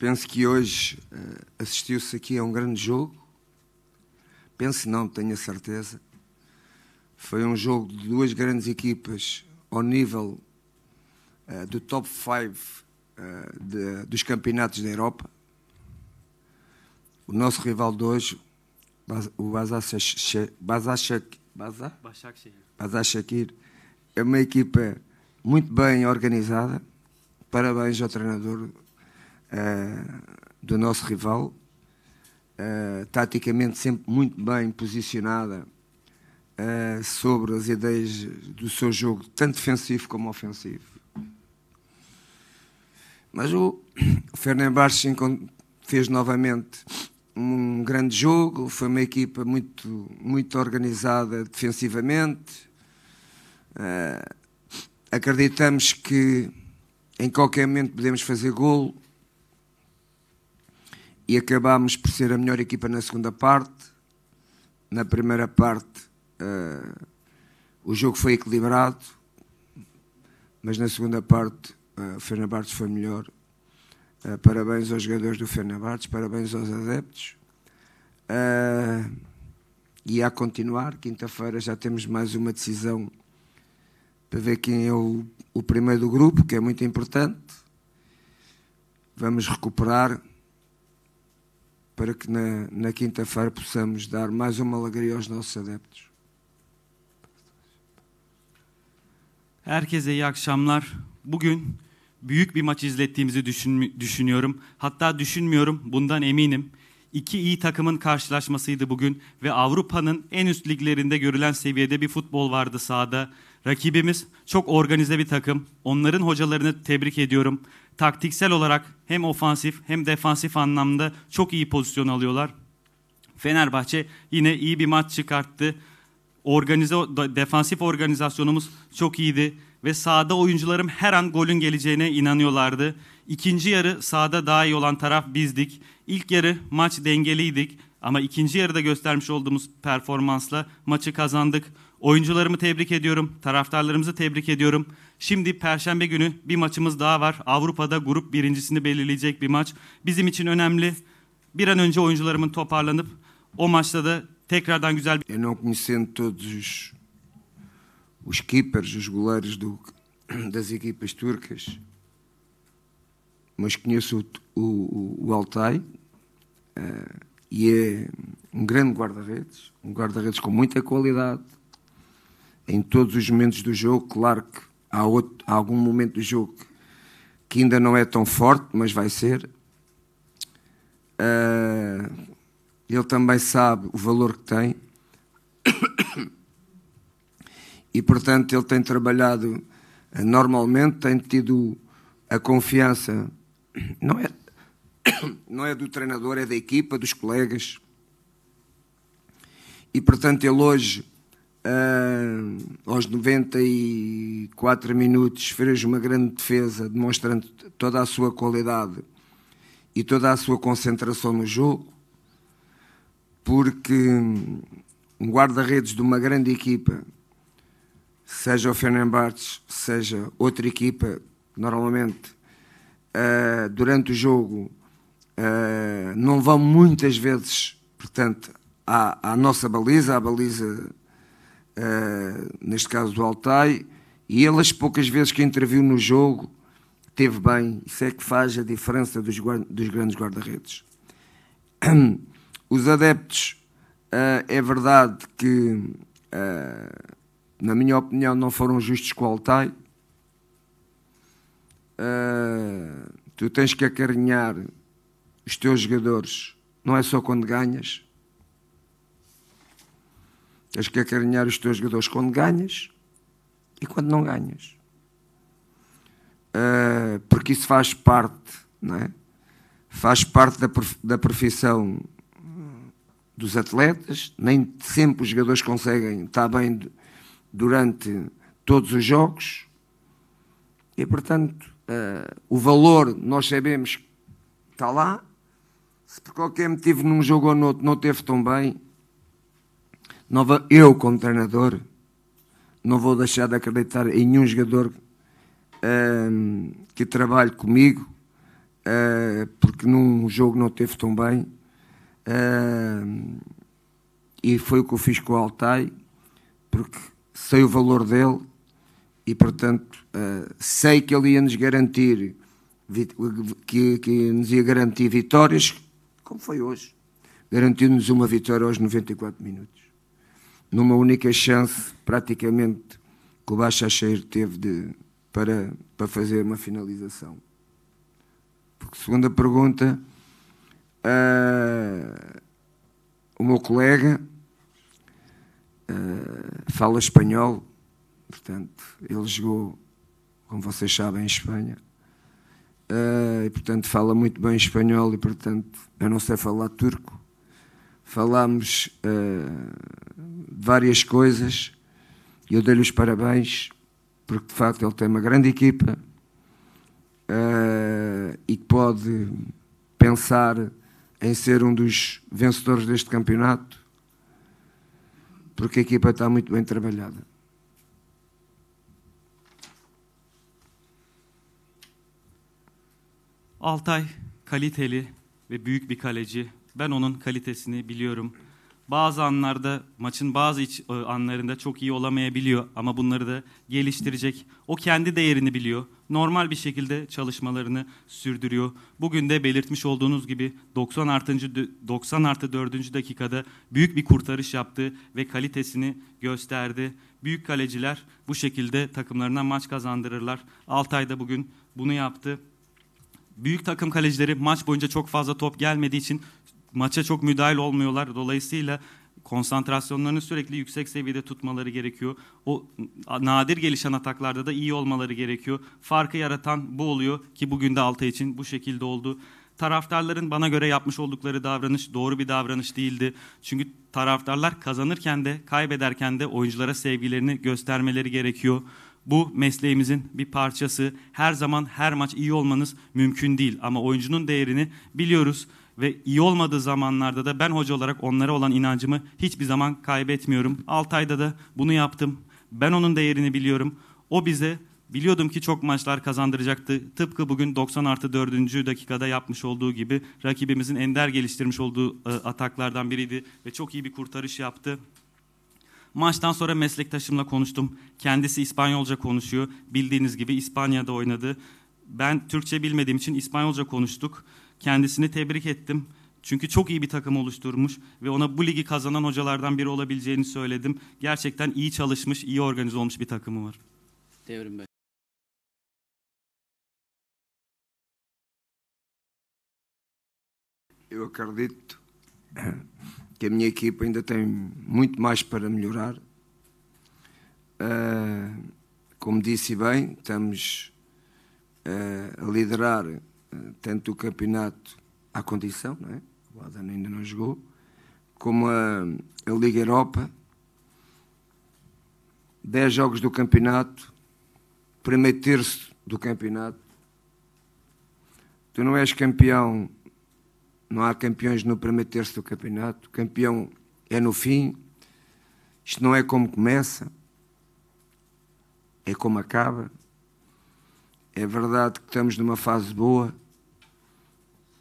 Penso que hoje eh, assistiu-se aqui a um grande jogo. Penso não, tenho a certeza. Foi um jogo de duas grandes equipas ao nível uh, do top 5 uh, eh, dos campeonatos da Europa. O nosso rival de hoje, o Bazashakir, é uma equipa muito bem organizada. Parabéns ao treinador uh, do nosso rival, uh, taticamente sempre muito bem posicionada uh, sobre as ideias do seu jogo, tanto defensivo como ofensivo. Mas o, o Fenerbahçe fez novamente um grande jogo, foi uma equipa muito, muito organizada defensivamente. Uh, acreditamos que em qualquer momento podemos fazer golo e acabámos por ser a melhor equipa na segunda parte. Na primeira parte uh, o jogo foi equilibrado, mas na segunda parte uh, o Fenerbahçe foi melhor. Uh, parabéns aos jogadores do Fenerbahçe, parabéns aos adeptos. e a continuar, quinta-feira já temos mais uma decisão para ver quem é o, o primeiro do grupo, que é muito importante. Vamos recuperar para que na, na quinta-feira possamos dar mais uma alegria aos nossos adeptos. Herkese iyi akşamlar. Bugün büyük bir maç izlettiğimizi düşün, düşünüyorum. Hatta düşünmüyorum, bundan eminim. İki iyi takımın karşılaşmasıydı bugün ve Avrupa'nın en üst liglerinde görülen seviyede bir futbol vardı sahada. Rakibimiz çok organize bir takım. Onların hocalarını tebrik ediyorum taktiksel olarak hem ofansif hem defansif anlamda çok iyi pozisyon alıyorlar. Fenerbahçe yine iyi bir maç çıkarttı. Organize, defansif organizasyonumuz çok iyiydi ve sahada oyuncularım her an golün geleceğine inanıyorlardı. İkinci yarı sahada daha iyi olan taraf bizdik. İlk yarı maç dengeliydik ama ikinci yarıda göstermiş olduğumuz performansla maçı kazandık. Oyuncularımı tebrik ediyorum, taraftarlarımızı tebrik ediyorum. Şimdi Perşembe günü bir maçımız daha var. Avrupa'da grup birincisini belirleyecek bir maç. Bizim için önemli. Bir an önce oyuncularımın toparlanıp o maçta da tekrardan güzel bir... Eu não conhecendo todos os, os keepers, os goleiros do, das equipas turcas, mas conheço o, o, o Altay uh, e é um grande guarda-redes, um guarda-redes com muita qualidade em todos os momentos do jogo, claro que há, outro, há algum momento do jogo que ainda não é tão forte, mas vai ser. Uh, ele também sabe o valor que tem e, portanto, ele tem trabalhado ah, normalmente, tem tido a confiança, não é, não é do treinador, é da equipa, dos colegas. E, portanto, ele hoje Uh, aos 94 minutos fez uma grande defesa, demonstrando toda a sua qualidade e toda a sua concentração no jogo, porque um guarda-redes de uma grande equipa, seja o Fenerbahçe, seja outra equipa, normalmente uh, durante o jogo uh, não vão muitas vezes, portanto, à, à nossa baliza, à baliza uh, neste caso do Altai, e ele, as poucas vezes que interviu no jogo, teve bem. Isso é que faz a diferença dos, dos grandes guarda-redes. Os adeptos, uh, é verdade que, eh, na minha opinião, não foram justos com o Altai. tu tens que acarinhar os teus jogadores, não é só quando ganhas, Tens que acarinhar os teus jogadores quando ganhas e quando não ganhas. Uh, porque isso faz parte, não é? Faz parte da, da profissão dos atletas. Nem sempre os jogadores conseguem estar bem durante todos os jogos. E, portanto, uh, o valor, nós sabemos, está lá. Se por qualquer motivo num jogo ou noutro não teve tão bem, eu, como treinador, não vou deixar de acreditar em nenhum jogador ehm, que trabalhe comigo, uh, porque num jogo não teve tão bem. Uh, e foi o que eu fiz com o Altai, porque sei o valor dele e, portanto, eh, sei que ele ia nos garantir, que, que nos ia garantir vitórias, como foi hoje. Garantiu-nos uma vitória aos 94 minutos numa única chance, praticamente, que o Baixa Cheiro teve de, para, para fazer uma finalização. Porque, segunda pergunta, uh, o meu colega uh, fala espanhol, portanto, ele jogou, como vocês sabem, em Espanha. Uh, e portanto fala muito bem espanhol e portanto eu não sei falar turco Falámos uh, várias coisas e eu dei-lhe os parabéns, porque de facto ele tem uma grande equipa uh, e pode pensar em ser um dos vencedores deste campeonato, porque a equipa está muito bem trabalhada. Altay kaliteli ve büyük bir kaleci. Ben onun kalitesini biliyorum. bazı anlarda maçın bazı iç, e, anlarında çok iyi olamayabiliyor ama bunları da geliştirecek. O kendi değerini biliyor. Normal bir şekilde çalışmalarını sürdürüyor. Bugün de belirtmiş olduğunuz gibi 90 artıncı 90 artı 4. dakikada büyük bir kurtarış yaptı ve kalitesini gösterdi. Büyük kaleciler bu şekilde takımlarına maç kazandırırlar. Altay da bugün bunu yaptı büyük takım kalecileri maç boyunca çok fazla top gelmediği için maça çok müdahil olmuyorlar. Dolayısıyla konsantrasyonlarını sürekli yüksek seviyede tutmaları gerekiyor. O nadir gelişen ataklarda da iyi olmaları gerekiyor. Farkı yaratan bu oluyor ki bugün de Altay için bu şekilde oldu. Taraftarların bana göre yapmış oldukları davranış doğru bir davranış değildi. Çünkü taraftarlar kazanırken de kaybederken de oyunculara sevgilerini göstermeleri gerekiyor. Bu mesleğimizin bir parçası. Her zaman her maç iyi olmanız mümkün değil ama oyuncunun değerini biliyoruz ve iyi olmadığı zamanlarda da ben hoca olarak onlara olan inancımı hiçbir zaman kaybetmiyorum. Altayda da bunu yaptım. Ben onun değerini biliyorum. O bize biliyordum ki çok maçlar kazandıracaktı. Tıpkı bugün 90 artı 4. dakikada yapmış olduğu gibi rakibimizin ender geliştirmiş olduğu e, ataklardan biriydi ve çok iyi bir kurtarış yaptı. Maçtan sonra meslektaşımla konuştum. Kendisi İspanyolca konuşuyor. Bildiğiniz gibi İspanya'da oynadı. Ben Türkçe bilmediğim için İspanyolca konuştuk. Kendisini tebrik ettim. Çünkü çok iyi bir takım oluşturmuş ve ona bu ligi kazanan hocalardan biri olabileceğini söyledim. Gerçekten iyi çalışmış, iyi organize olmuş bir takımı var. Devrim Bey. Eu acredito que a minha equipa ainda tem muito mais para melhorar. Uh, como disse bem, estamos uh, a liderar tanto o campeonato à condição, não é? o Adana ainda não jogou, como a, a Liga Europa. 10 jogos do campeonato, primeiro terço do campeonato. Tu não és campeão, não há campeões no primeiro terço do campeonato, campeão é no fim. Isto não é como começa, é como acaba. É verdade que estamos numa fase boa,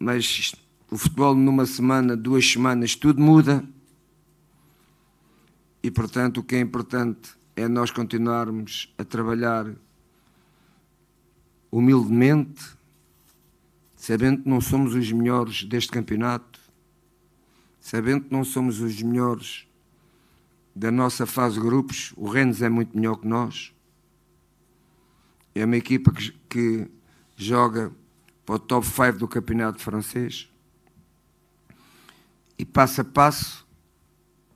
mas o futebol numa semana, duas semanas, tudo muda. E portanto, o que é importante é nós continuarmos a trabalhar humildemente, sabendo que não somos os melhores deste campeonato, sabendo que não somos os melhores da nossa fase de grupos, o Rennes é muito melhor que nós. É uma equipa que, que joga para o top 5 do campeonato francês. E passo a passo,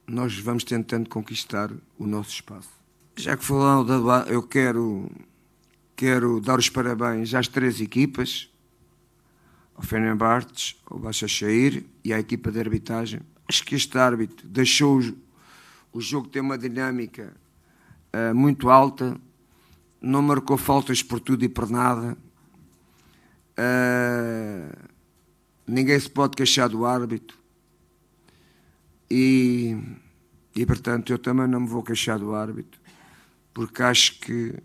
nós vamos tentando conquistar o nosso espaço. Já que falou da, eu quero, quero dar os parabéns às três equipas, ao Fenerbahçe, ao Bachaxair e à equipa de arbitragem. Acho que este árbitro deixou o jogo ter uma dinâmica uh, muito alta, não marcou faltas por tudo e por nada, Uh, ninguém se pode queixar do árbitro. E, e, portanto, eu também não me vou queixar do árbitro, porque acho que uh,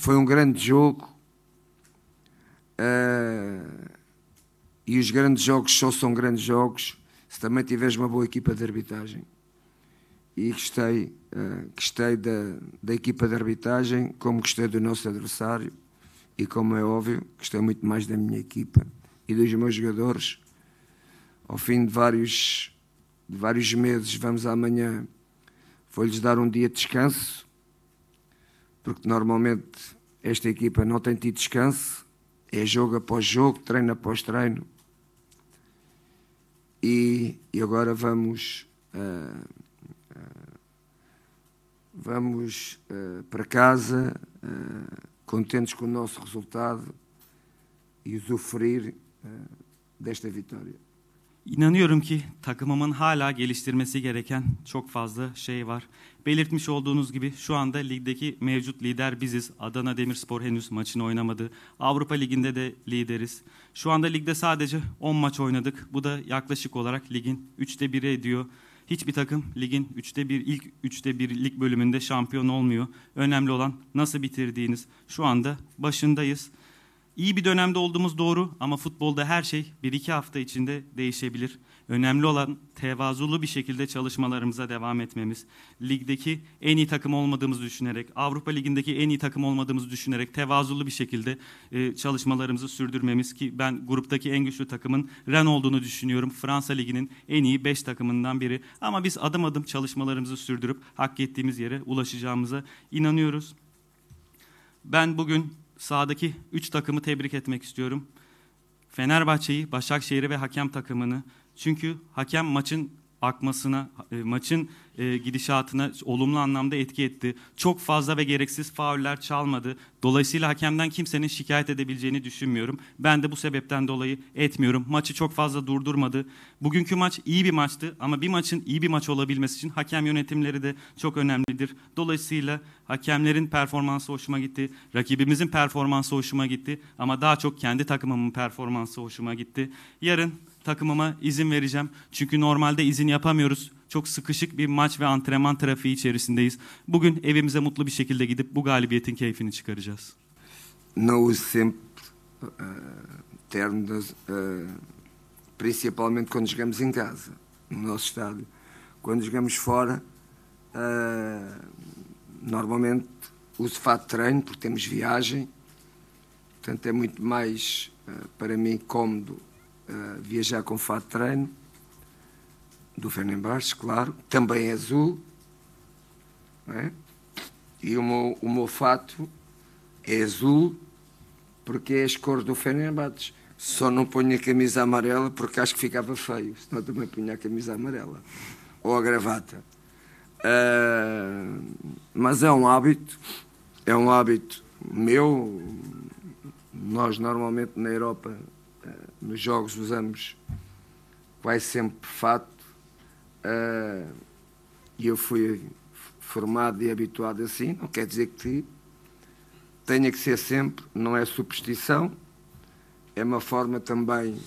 foi um grande jogo. Uh, e os grandes jogos só são grandes jogos se também tiveres uma boa equipa de arbitragem. E gostei, uh, gostei da, da equipa de arbitragem, como gostei do nosso adversário e, como é óbvio, gostei muito mais da minha equipa e dos meus jogadores. Ao fim de vários, de vários meses, vamos amanhã, foi-lhes dar um dia de descanso, porque normalmente esta equipa não tem tido descanso, é jogo após jogo, treino após treino. E, e agora vamos. Uh, uh, vamos uh, para casa contentes com o nosso resultado e usufruir eh, desta vitória. İnanıyorum ki takımımın hala geliştirmesi gereken çok fazla şey var. Belirtmiş olduğunuz gibi şu anda ligdeki mevcut lider biziz. Adana Demirspor henüz maçını oynamadı. Avrupa Ligi'nde de lideriz. Şu anda ligde sadece 10 maç oynadık. Bu da yaklaşık olarak ligin 3'te 1'i ediyor. Hiçbir takım ligin üçte bir ilk 3'te 1'lik bölümünde şampiyon olmuyor. Önemli olan nasıl bitirdiğiniz. Şu anda başındayız. İyi bir dönemde olduğumuz doğru ama futbolda her şey bir iki hafta içinde değişebilir. Önemli olan tevazulu bir şekilde çalışmalarımıza devam etmemiz. Ligdeki en iyi takım olmadığımızı düşünerek, Avrupa Ligi'ndeki en iyi takım olmadığımızı düşünerek tevazulu bir şekilde e, çalışmalarımızı sürdürmemiz ki ben gruptaki en güçlü takımın Ren olduğunu düşünüyorum. Fransa Ligi'nin en iyi 5 takımından biri. Ama biz adım adım çalışmalarımızı sürdürüp hak ettiğimiz yere ulaşacağımıza inanıyoruz. Ben bugün sahadaki 3 takımı tebrik etmek istiyorum. Fenerbahçe'yi, Başakşehir'i ve hakem takımını çünkü hakem maçın akmasına, e, maçın e, gidişatına olumlu anlamda etki etti. Çok fazla ve gereksiz fauller çalmadı. Dolayısıyla hakemden kimsenin şikayet edebileceğini düşünmüyorum. Ben de bu sebepten dolayı etmiyorum. Maçı çok fazla durdurmadı. Bugünkü maç iyi bir maçtı ama bir maçın iyi bir maç olabilmesi için hakem yönetimleri de çok önemlidir. Dolayısıyla hakemlerin performansı hoşuma gitti. Rakibimizin performansı hoşuma gitti. Ama daha çok kendi takımımın performansı hoşuma gitti. Yarın takımıma izin vereceğim. Çünkü normalde izin yapamıyoruz. Çok sıkışık bir maç ve antrenman trafiği içerisindeyiz. Bugün evimize mutlu bir şekilde gidip bu galibiyetin keyfini çıkaracağız. Não sempre uh, eh, uh, eh, principalmente quando jogamos em casa, no nosso estádio. Quando jogamos fora, uh, normalmente uso fato de treino, porque temos viagem. Portanto, é muito mais, uh, para mim, cômodo viajar com fato de treino, do Fernandes, claro, também é azul, é? e o meu, o meu fato é azul, porque é as cores do Fernandes. Só não ponho a camisa amarela porque acho que ficava feio, senão também ponho a camisa amarela ou a gravata. Uh, mas é um hábito, é um hábito meu. Nós normalmente na Europa eh, nos jogos usamos quase sempre fato eh, e eu fui formado e habituado assim, não quer dizer que tenha que ser sempre, não é superstição, é uma forma também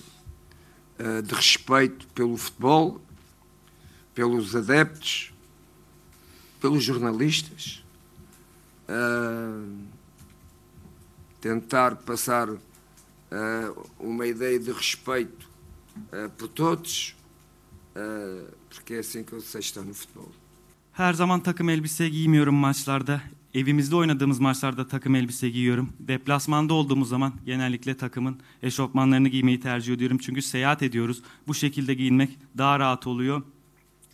eh, de respeito pelo futebol, pelos adeptos, pelos jornalistas, tentar passar Eh, uma ideia de respeito eh, por todos, eh, porque é assim que eu sei estar no futebol. Her zaman takım elbise giymiyorum maçlarda. Evimizde oynadığımız maçlarda takım elbise giyiyorum. Deplasmanda olduğumuz zaman genellikle takımın eşofmanlarını giymeyi tercih ediyorum. Çünkü seyahat ediyoruz. Bu şekilde giyinmek daha rahat oluyor.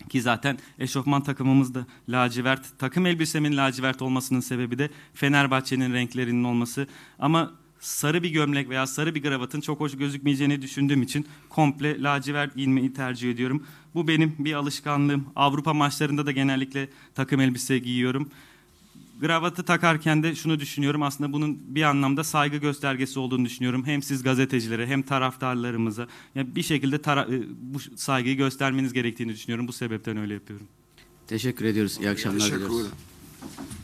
Ki zaten eşofman takımımız da lacivert. Takım elbisemin lacivert olmasının sebebi de Fenerbahçe'nin renklerinin olması. Ama sarı bir gömlek veya sarı bir gravatın çok hoş gözükmeyeceğini düşündüğüm için komple lacivert giyinmeyi tercih ediyorum. Bu benim bir alışkanlığım. Avrupa maçlarında da genellikle takım elbise giyiyorum. Gravatı takarken de şunu düşünüyorum. Aslında bunun bir anlamda saygı göstergesi olduğunu düşünüyorum. Hem siz gazetecilere hem taraftarlarımıza yani bir şekilde tara- e, bu saygıyı göstermeniz gerektiğini düşünüyorum. Bu sebepten öyle yapıyorum. Teşekkür ediyoruz. İyi akşamlar diliyoruz.